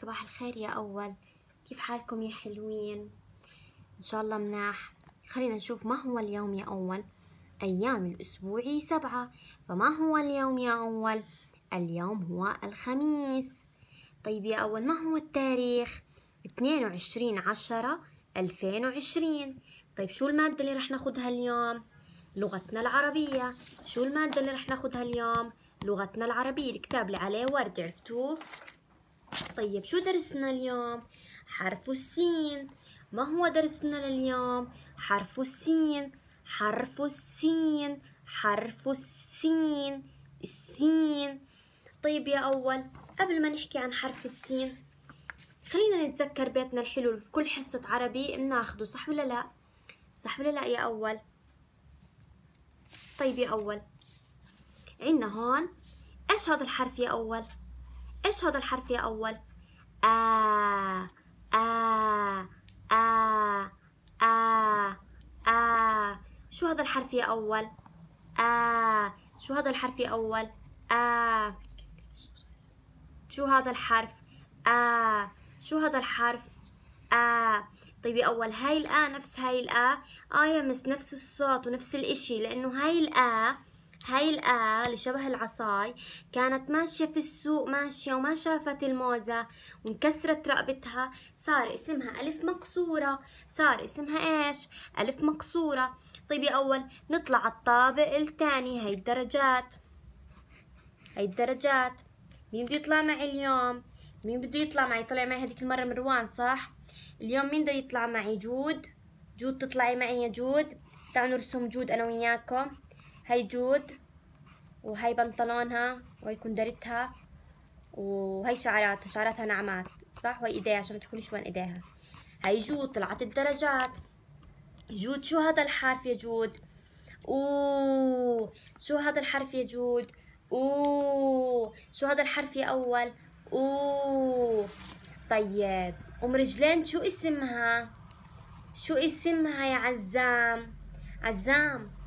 صباح الخير يا أول كيف حالكم يا حلوين إن شاء الله مناح خلينا نشوف ما هو اليوم يا أول أيام الأسبوع سبعة فما هو اليوم يا أول اليوم هو الخميس طيب يا أول ما هو التاريخ 22 عشرة 2020 طيب شو المادة اللي رح ناخدها اليوم لغتنا العربية شو المادة اللي رح ناخدها اليوم لغتنا العربية الكتاب اللي عليه ورد عرفتوه طيب شو درسنا اليوم؟ حرف السين ما هو درسنا لليوم؟ حرف السين حرف السين حرف السين السين طيب يا أول قبل ما نحكي عن حرف السين خلينا نتذكر بيتنا الحلو في كل حصة عربي بناخده صح ولا لا؟ صح ولا لا يا أول؟ طيب يا أول عندنا هون إيش هذا الحرف يا أول؟ إيش هذا الحرف يا أول؟ آ آ آ آ آ شو هذا الحرف يا أول؟ آ شو هذا الحرف يا أول؟ آ شو هذا الحرف؟ آ شو هذا الحرف؟ آ طيب يا أول هاي الآ نفس هاي الآ آه يا مس نفس الصوت ونفس الإشي لأنه هاي الآ هاي الآل شبه العصاي كانت ماشية في السوق ماشية وما شافت الموزة وانكسرت رقبتها صار اسمها ألف مقصورة صار اسمها إيش ألف مقصورة طيب يا أول نطلع الطابق التاني هاي الدرجات هاي الدرجات مين بده يطلع معي اليوم مين بده يطلع معي طلع معي هذيك المرة مروان صح اليوم مين بده يطلع معي جود جود تطلعي معي يا جود تعالوا نرسم جود أنا وياكم هاي جود وهي بنطلونها وهي كندرتها وهي شعراتها شعراتها نعمات صح وهي ايديها عشان ما تحكوليش وين ايديها هاي جود طلعت الدرجات جود شو هذا الحرف يا جود اوه شو هذا الحرف يا جود اوه شو هذا الحرف يا اول اوه طيب ام رجلين شو اسمها شو اسمها يا عزام عزام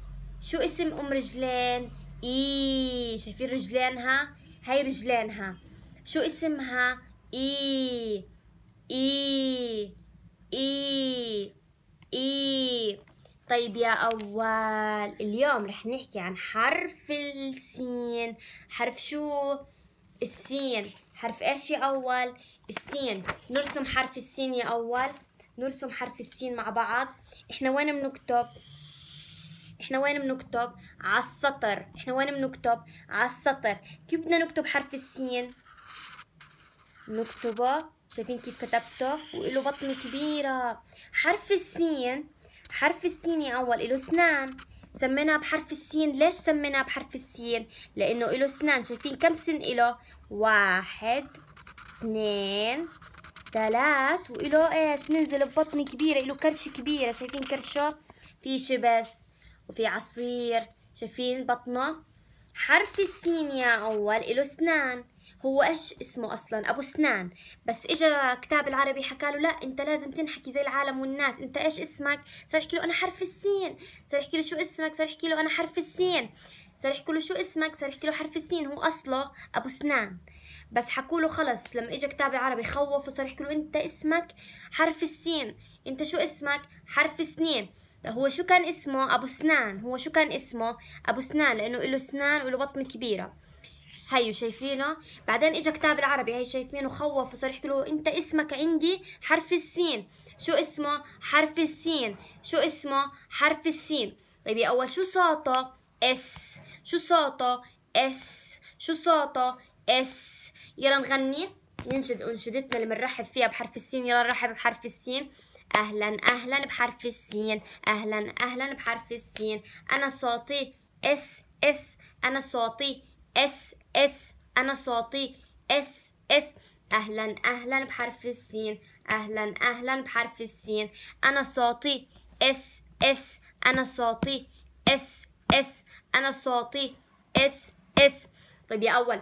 شو اسم ام رجلين اي شايفين رجلينها هاي رجلينها شو اسمها اي اي اي اي طيب يا اول اليوم رح نحكي عن حرف السين حرف شو السين حرف ايش يا اول السين نرسم حرف السين يا اول نرسم حرف السين مع بعض احنا وين بنكتب احنا وين بنكتب على السطر احنا وين بنكتب على السطر كيف بدنا نكتب حرف السين نكتبه شايفين كيف كتبته وله بطن كبيرة حرف السين حرف السين يا أول له سنان سميناه بحرف السين ليش سميناه بحرف السين لأنه له سنان شايفين كم سن له واحد اثنين ثلاث وله إيش ننزل ببطن كبيرة له كرش كبيرة شايفين كرشه في بس وفي عصير شايفين بطنه حرف السين يا أول إله سنان هو إيش اسمه أصلا أبو سنان بس اجى كتاب العربي حكى له لا أنت لازم تنحكي زي العالم والناس أنت إيش اسمك صار يحكي له أنا حرف السين صار يحكي له شو اسمك صار يحكي له أنا حرف السين صار يحكي له شو اسمك صار يحكي له حرف السين هو أصله أبو سنان بس حكوا له خلص لما اجى كتاب العربي خوف وصار يحكوا له أنت اسمك حرف السين أنت شو اسمك حرف السنين هو شو كان اسمه ابو سنان هو شو كان اسمه ابو سنان لانه له سنان وله بطن كبيره هيو شايفينه بعدين اجى كتاب العربي هي شايفينه خوف وصار يحكي له انت اسمك عندي حرف السين شو اسمه حرف السين شو اسمه حرف السين طيب يا اول شو صوته اس شو صوته اس شو صوته اس يلا نغني ننشد انشدتنا اللي بنرحب فيها بحرف السين يلا نرحب بحرف السين أهلا أهلا بحرف السين أهلا أهلا بحرف السين أنا صوتي اس اس أنا صوتي اس اس أنا صوتي اس اس أهلا أهلا بحرف السين أهلا أهلا بحرف السين أنا صوتي اس اس أنا صوتي اس اس أنا صوتي اس اس طيب يا أول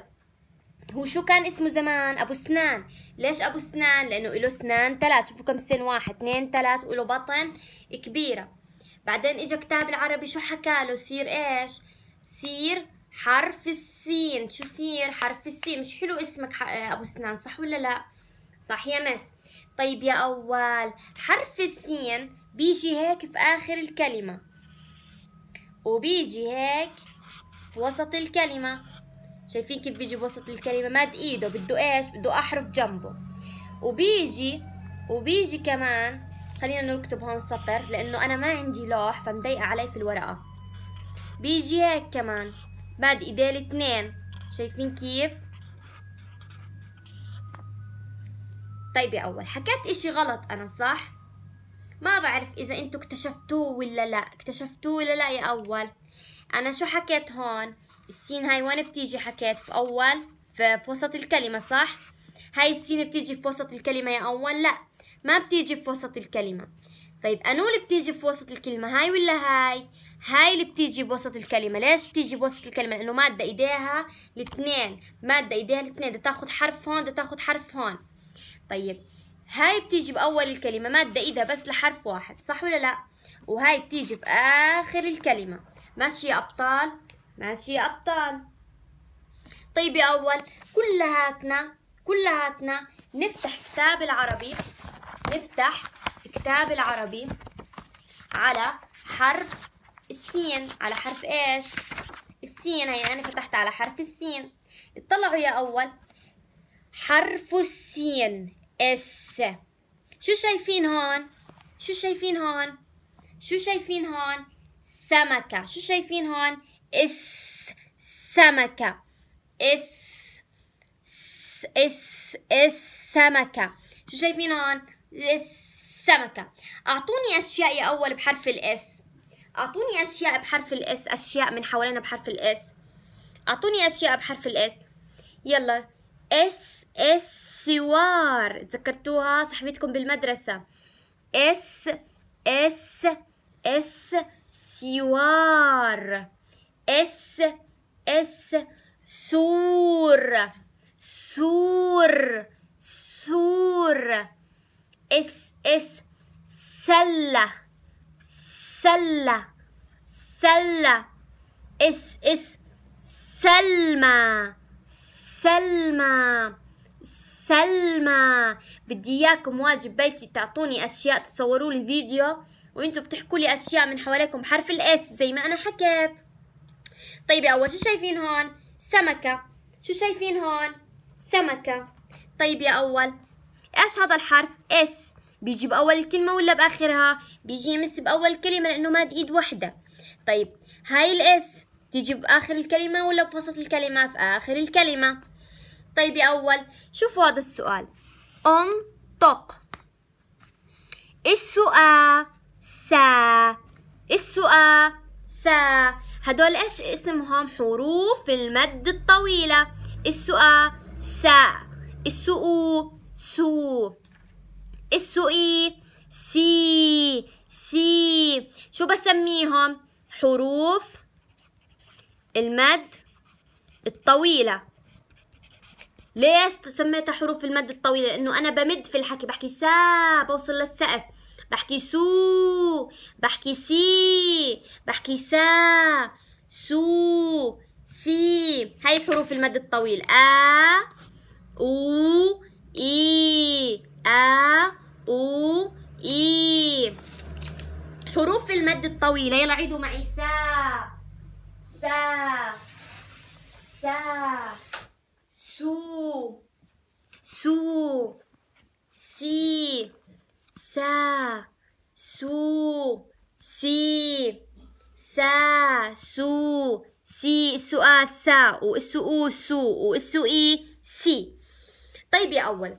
هو شو كان اسمه زمان ابو سنان ليش ابو سنان لانه له سنان ثلاث شوفوا كم سن واحد اثنين ثلاث وله بطن كبيره بعدين اجى كتاب العربي شو حكى له سير ايش سير حرف السين شو سير حرف السين مش حلو اسمك ابو سنان صح ولا لا صح يا مس طيب يا اول حرف السين بيجي هيك في اخر الكلمه وبيجي هيك في وسط الكلمه شايفين كيف بيجي بوسط الكلمة مد ايده بده ايش بده احرف جنبه وبيجي وبيجي كمان خلينا نكتب هون سطر لانه انا ما عندي لوح فمضيقه علي في الورقة بيجي هيك كمان مد ايديه الاثنين شايفين كيف طيب يا اول حكيت اشي غلط انا صح ما بعرف اذا انتوا اكتشفتوه ولا لا اكتشفتوه ولا لا يا اول انا شو حكيت هون السين هاي وين بتيجي حكيت في أول في, في وسط الكلمة صح؟ هاي السين بتيجي في وسط الكلمة يا أول لا ما بتيجي في وسط الكلمة طيب أنو اللي بتيجي في وسط الكلمة هاي ولا هاي؟ هاي اللي بتيجي بوسط الكلمة ليش بتيجي بوسط الكلمة لأنه مادة إيديها الاثنين مادة إيديها الاثنين بدها تأخذ حرف هون بدها تأخذ حرف هون طيب هاي بتيجي بأول الكلمة مادة إيدها بس لحرف واحد صح ولا لا وهاي بتيجي في آخر الكلمة ماشي يا أبطال ماشي يا أبطال طيب يا أول كلهاتنا كلهاتنا نفتح كتاب العربي نفتح كتاب العربي على حرف السين على حرف ايش السين هي انا فتحت على حرف السين اطلعوا يا اول حرف السين اس شو شايفين هون شو شايفين هون شو شايفين هون سمكة شو شايفين هون السمكة إس إس السمكة شو شايفين هون السمكة أعطوني أشياء يا أول بحرف الإس أعطوني أشياء بحرف الإس أشياء من حوالينا بحرف الإس أعطوني أشياء بحرف الإس يلا إس إس سوار تذكرتوها صاحبتكم بالمدرسة إس إس إس سوار اس اس سور سور سور اس اس سلة سلة سلة اس اس سلمى سلمى سلمى بدي اياكم واجب بيتي تعطوني اشياء تصوروا لي فيديو وانتم بتحكوا لي اشياء من حواليكم بحرف الاس زي ما انا حكيت طيب يا أول شو شايفين هون سمكة شو شايفين هون سمكة طيب يا أول إيش هذا الحرف اس بيجي بأول الكلمة ولا بآخرها بيجي يمس بأول كلمة لأنه ماد إيد وحدة طيب هاي الاس تيجي بآخر الكلمة ولا بوسط الكلمة في آخر الكلمة طيب يا أول شوفوا هذا السؤال انطق السؤال سا السؤال سا هدول ايش اسمهم حروف المد الطويلة السؤال ساء السؤو سو السؤي سي سي شو بسميهم حروف المد الطويلة ليش سميتها حروف المد الطويلة لانه انا بمد في الحكي بحكي سا بوصل للسقف بحكي سو بحكي سي بحكي سا سو سي هاي حروف المد الطويل آ أو إي آ أو إي حروف المد الطويلة يلا عيدوا معي سا سا سا سو سو سي سا سو سي سا سو سي سو آ سا واسو أو سو واسو إي سي طيب يا أول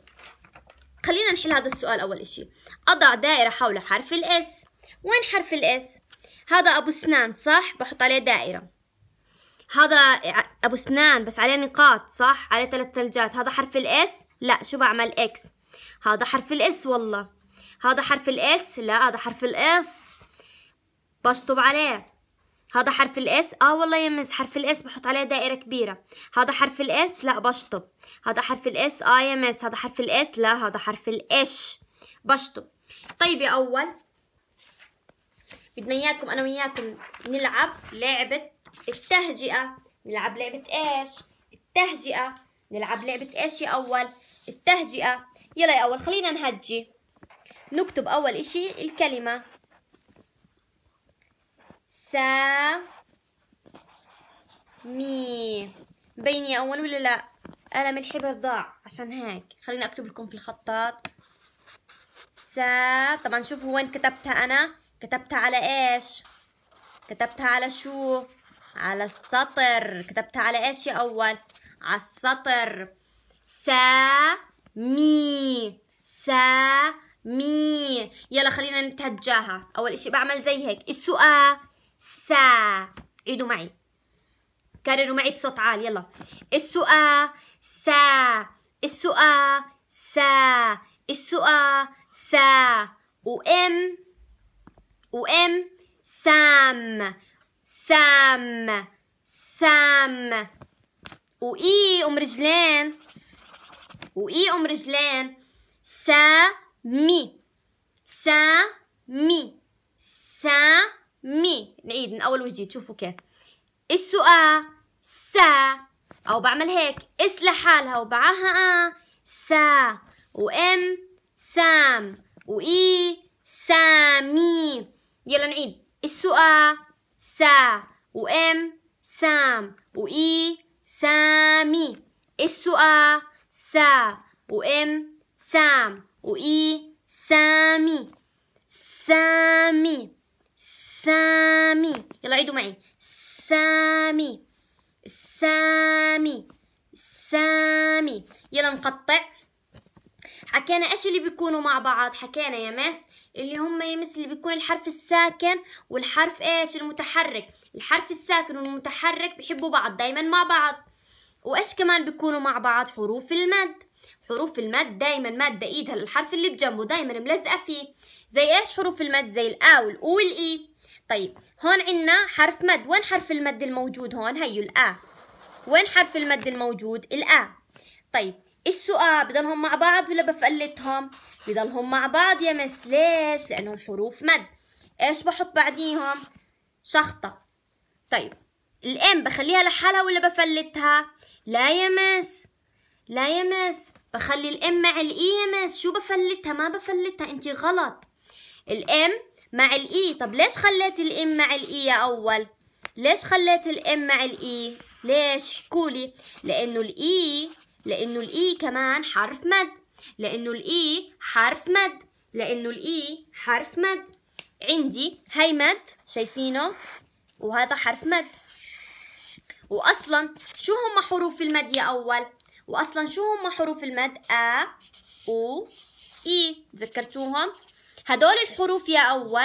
خلينا نحل هذا السؤال أول إشي أضع دائرة حول حرف الإس وين حرف الإس؟ هذا أبو سنان صح؟ بحط عليه دائرة هذا أبو سنان بس عليه نقاط صح؟ عليه ثلاث ثلجات هذا حرف الإس؟ لا شو بعمل إكس هذا حرف الإس والله هذا حرف الإس؟ لا هذا حرف الإس بشطب عليه هذا حرف الاس اه والله يا مس حرف الاس بحط عليه دائره كبيره هذا حرف الاس لا بشطب هذا حرف الاس اه يا مس هذا حرف الاس لا هذا حرف الاش بشطب طيب يا اول بدنا اياكم انا وياكم نلعب لعبه التهجئه نلعب لعبه ايش التهجئه نلعب لعبه ايش يا اول التهجئه يلا يا اول خلينا نهجي نكتب اول اشي الكلمه سامي بيني أول ولا لا قلم الحبر ضاع عشان هيك خليني أكتب لكم في الخطاط سا طبعا شوفوا وين كتبتها أنا كتبتها على إيش كتبتها على شو على السطر كتبتها على إيش يا أول على السطر سا مي سا مي يلا خلينا نتهجاها أول إشي بعمل زي هيك السؤال سا عيدوا معي كرروا معي بصوت عال يلا السؤال سا السؤال سا السؤال سا وام وام سام سام سام وإي أم رجلين وإي أم رجلين سامي سامي سامي مي نعيد من أول وجديد شوفوا كيف السؤال سا أو بعمل هيك اس لحالها وبعها سا وام سام وإي سامي يلا نعيد السؤال سا وام سام وإي سامي السؤال سا وام سام وإي سامي سامي سامي يلا عيدوا معي سامي سامي سامي يلا نقطع حكينا ايش اللي بيكونوا مع بعض حكينا يا مس اللي هم يا مس اللي بيكون الحرف الساكن والحرف ايش المتحرك الحرف الساكن والمتحرك بيحبوا بعض دايما مع بعض وايش كمان بيكونوا مع بعض حروف المد حروف المد دايما مادة ايدها للحرف اللي بجنبه دايما ملزقة فيه زي ايش حروف المد زي الاو والاي طيب هون عنا حرف مد وين حرف المد الموجود هون هيو الآ وين حرف المد الموجود الآ طيب السؤال بضلهم مع بعض ولا بفلتهم بضلهم مع بعض يا مس ليش لأنهم حروف مد إيش بحط بعديهم شخطة طيب الام بخليها لحالها ولا بفلتها لا يا مس لا يا مس بخلي الام مع الاي يا مس شو بفلتها ما بفلتها انت غلط الام مع الاي e. طب ليش خليت الام مع الاي e يا اول ليش خليت الام مع الاي e؟ ليش لي لانه الاي لانه الاي كمان حرف مد لانه الاي حرف مد لانه الاي حرف مد عندي هي مد شايفينه وهذا حرف مد واصلا شو هم حروف المد يا اول واصلا شو هم حروف المد ا و اي تذكرتوهم هدول الحروف يا أول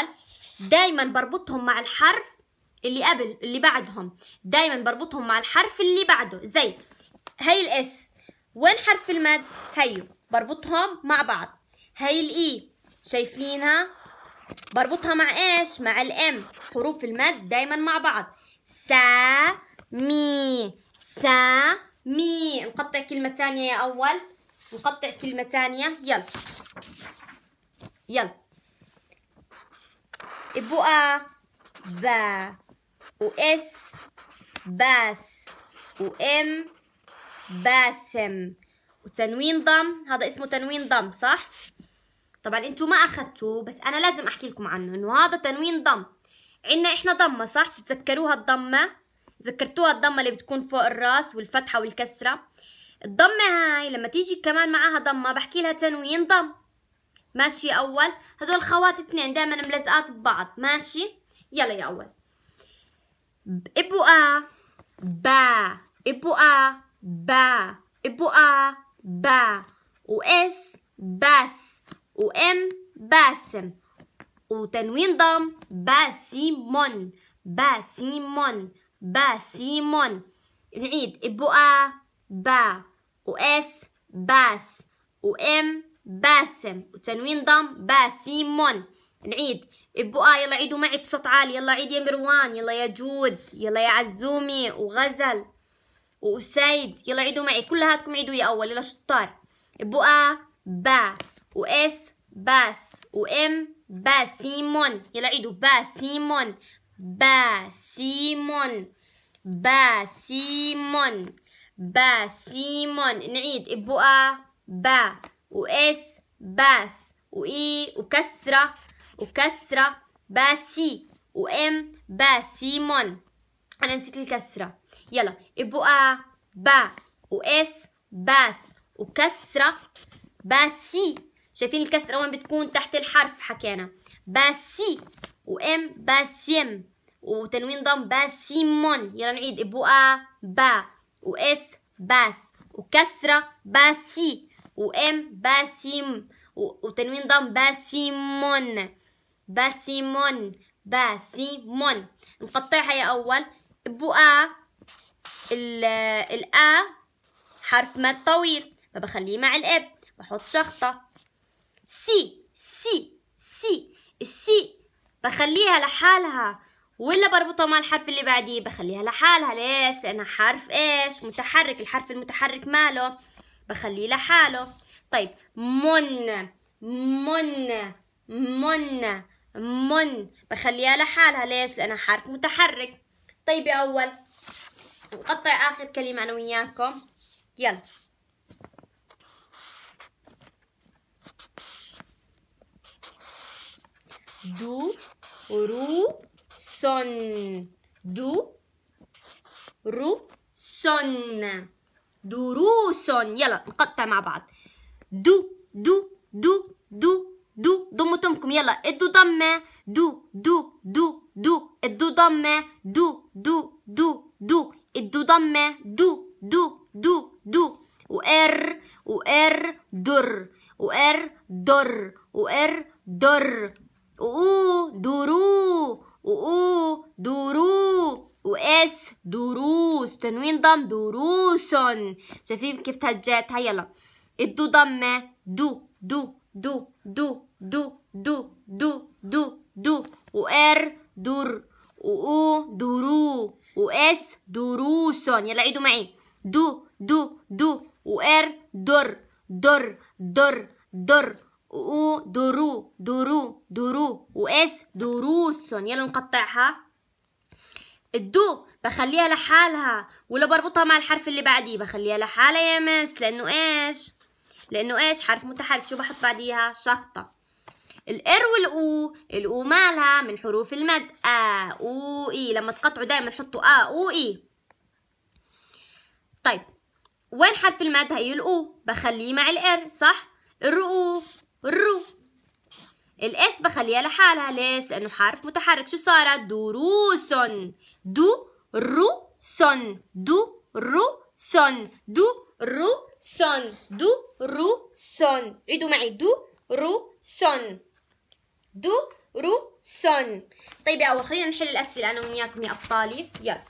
دايما بربطهم مع الحرف اللي قبل اللي بعدهم دايما بربطهم مع الحرف اللي بعده زي هي الاس وين حرف المد هيو بربطهم مع بعض هي الاي e. شايفينها بربطها مع ايش مع الام حروف المد دايما مع بعض سا مي سا مي نقطع كلمة تانية يا أول نقطع كلمة تانية يلا يلا يبقوا أ با وإس باس وإم باسم وتنوين ضم هذا اسمه تنوين ضم صح؟ طبعا انتم ما اخذتوه بس انا لازم احكي لكم عنه انه هذا تنوين ضم عندنا احنا ضمه صح تتذكروها الضمه تذكرتوها الضمه اللي بتكون فوق الراس والفتحه والكسره الضمه هاي لما تيجي كمان معاها ضمه بحكي لها تنوين ضم ماشي يا اول هذول خوات اثنين دائما ملزقات ببعض ماشي يلا يا اول ابوءا با ابوءا با ابوءا با واس بس وام باسم وتنوين ضم باسيمون باسيمون باسيمون نعيد ابوءا با واس باس وام باسم وتنوين ضم باسيمون نعيد ابقى آه، يلا عيدوا معي بصوت عالي يلا عيد يا مروان يلا يا جود يلا يا عزومي وغزل وأسيد يلا عيدوا معي كل هاتكم عيدوا يا أول يلا شطار ابقى با وإس باس وإم باسيمون يلا عيدوا باسيمون باسيمون باسيمون باسيمون نعيد آ با وإس باس وإي وكسرة وكسرة باسي وإم باسيمون أنا نسيت الكسرة يلا إبقى با وإس باس وكسرة باسي شايفين الكسرة وين بتكون تحت الحرف حكينا باسي وإم باسيم وتنوين ضم باسيمون يلا نعيد إبقى با وإس باس وكسرة باسي وام باسيم وتنوين ضم باسيمون باسيمون باسيمون نقطعها يا أول بؤا الآ حرف مد طويل فبخليه مع الإب بحط شخطة سي سي سي السي بخليها لحالها ولا بربطها مع الحرف اللي بعديه بخليها لحالها ليش لأنها حرف إيش متحرك الحرف المتحرك ماله بخليه لحاله طيب من من من من بخليها لحالها ليش لانها حرف متحرك طيب يا اول نقطع اخر كلمه انا وياكم يلا دو رو سون دو رو سون دروس يلا نقطع مع بعض دو دو دو دو دو ضموا تمكم يلا ادو ضمة دو دو دو دو ادو ضمة دو دو دو دو ادو ضمة دو دو دو دو وار وار در وار در وار در وو درو وو درو واس دروس تنوين ضم دروس شايفين كيف تهجات هيا يلا الدو ضمة دو دو دو دو دو دو دو دو دو وار دور وأو درو وإس دروس يلا عيدوا معي دو دو دو وإر در در در در وأو درو درو درو وإس دروس يلا نقطعها الدو بخليها لحالها ولا بربطها مع الحرف اللي بعديه بخليها لحالها يا مس لانه ايش لانه ايش حرف متحرك شو بحط بعديها شخطه الار والاو الاو مالها من حروف المد ا آه او اي لما تقطعوا دائما حطوا ا آه او اي طيب وين حرف المد هي الاو بخليه مع الار صح الرؤوف الرو الاس بخليها لحالها ليش لانه حرف متحرك شو صارت دروس دو رو سن دو رو سن دو رو سن دو رو سن عيدوا معي دو رو سن دو رو سن طيب يا اول خلينا نحل الاسئله انا وياكم يا ابطالي يلا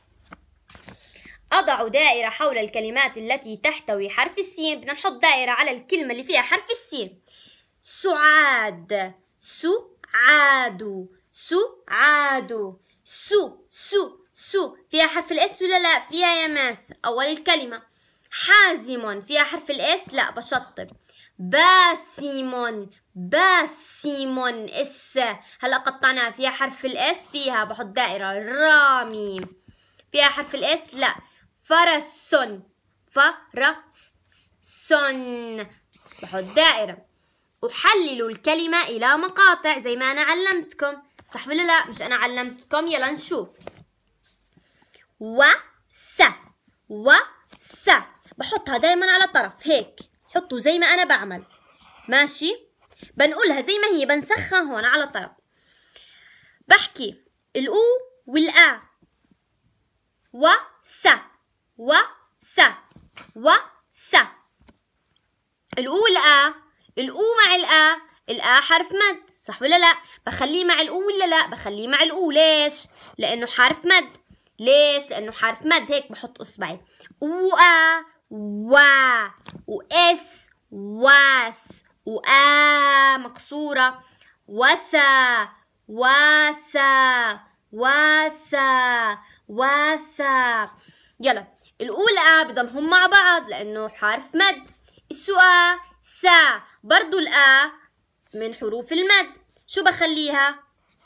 أضع دائرة حول الكلمات التي تحتوي حرف السين بدنا نحط دائرة على الكلمة اللي فيها حرف السين سعاد سعاد سعاد سو سو سو فيها حرف الاس ولا لا فيها يا ماس اول الكلمه حازم فيها حرف الاس لا بشطب باسم باسم اس هلا قطعناها فيها حرف الاس فيها بحط دائره رامي فيها حرف الاس لا فرس فرس بحط دائره وحللوا الكلمة إلى مقاطع زي ما أنا علمتكم صح ولا لا مش أنا علمتكم يلا نشوف و س و س بحطها دايما على طرف هيك حطوا زي ما أنا بعمل ماشي بنقولها زي ما هي بنسخها هون على طرف بحكي الأو والآ و س و س و س الأو والآ الأو مع الآ الآ حرف مد صح ولا لا بخليه مع الأو ولا لا بخليه مع الأو ليش لأنه حرف مد ليش لأنه حرف مد هيك بحط إصبعي وآ و وا و وإس واس وآ مقصورة وسا واسا واسا واسا يلا الأولى بضلهم مع بعض لأنه حرف مد السؤال سا برضو الآ من حروف المد شو بخليها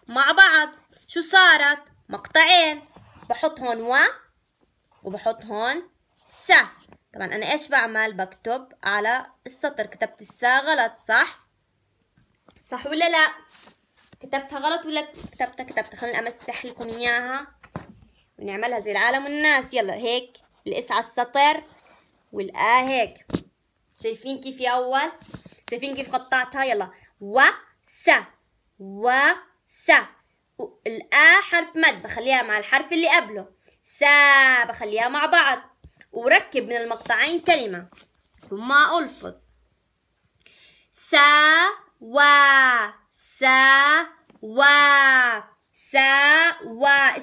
مع بعض شو صارت مقطعين بحط هون و وبحط هون سا طبعا أنا إيش بعمل بكتب على السطر كتبت السا غلط صح صح ولا لا كتبتها غلط ولا كتبتها كتبتها خليني أمسح لكم إياها ونعملها زي العالم والناس يلا هيك الاس على السطر والآ هيك شايفين كيف يا أول شايفين كيف قطعتها يلا و س و س الآ حرف مد بخليها مع الحرف اللي قبله سا بخليها مع بعض وركب من المقطعين كلمة ثم ألفظ سا و سا و سا و و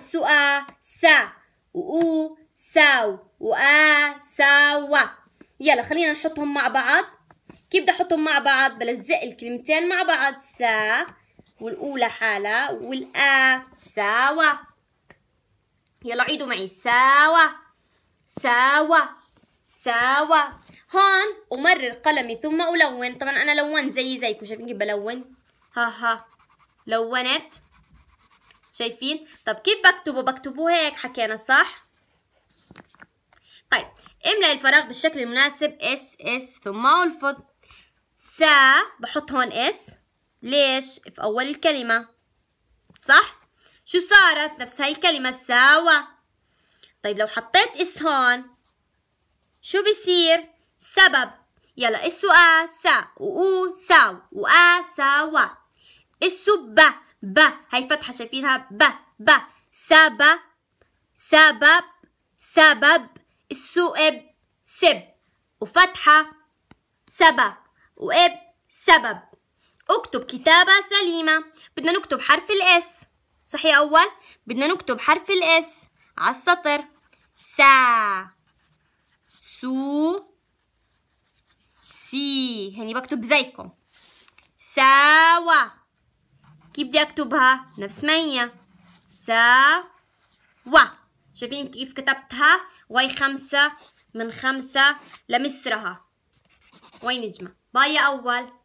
سا و ساو وآ ساوة يلا خلينا نحطهم مع بعض كيف بدي احطهم مع بعض بلزق الكلمتين مع بعض سا والاولى حالة والا ساوى يلا عيدوا معي ساوى ساوى ساوى هون امرر قلمي ثم الون طبعا انا لونت زي زيكم شايفين كيف بلون ها ها لونت شايفين طب كيف بكتبه بكتبه هيك حكينا صح طيب املأ الفراغ بالشكل المناسب اس اس ثم ألفظ سا بحط هون اس ليش في أول الكلمة صح شو صارت نفس هاي الكلمة ساوى طيب لو حطيت اس هون شو بصير سبب يلا اس و ا سا و او ساو ا ساوى اس ب ب هاي فتحة شايفينها ب ب سبب سبب سبب السؤب سب وفتحة سبا واب سبب اكتب كتابة سليمة بدنا نكتب حرف الاس صحي أول بدنا نكتب حرف الاس على السطر سا سو سي هني بكتب زيكم ساوا كيف بدي اكتبها نفس ما هي ساوى شايفين كيف كتبتها واي خمسة من خمسة لمصرها واي نجمة باي أول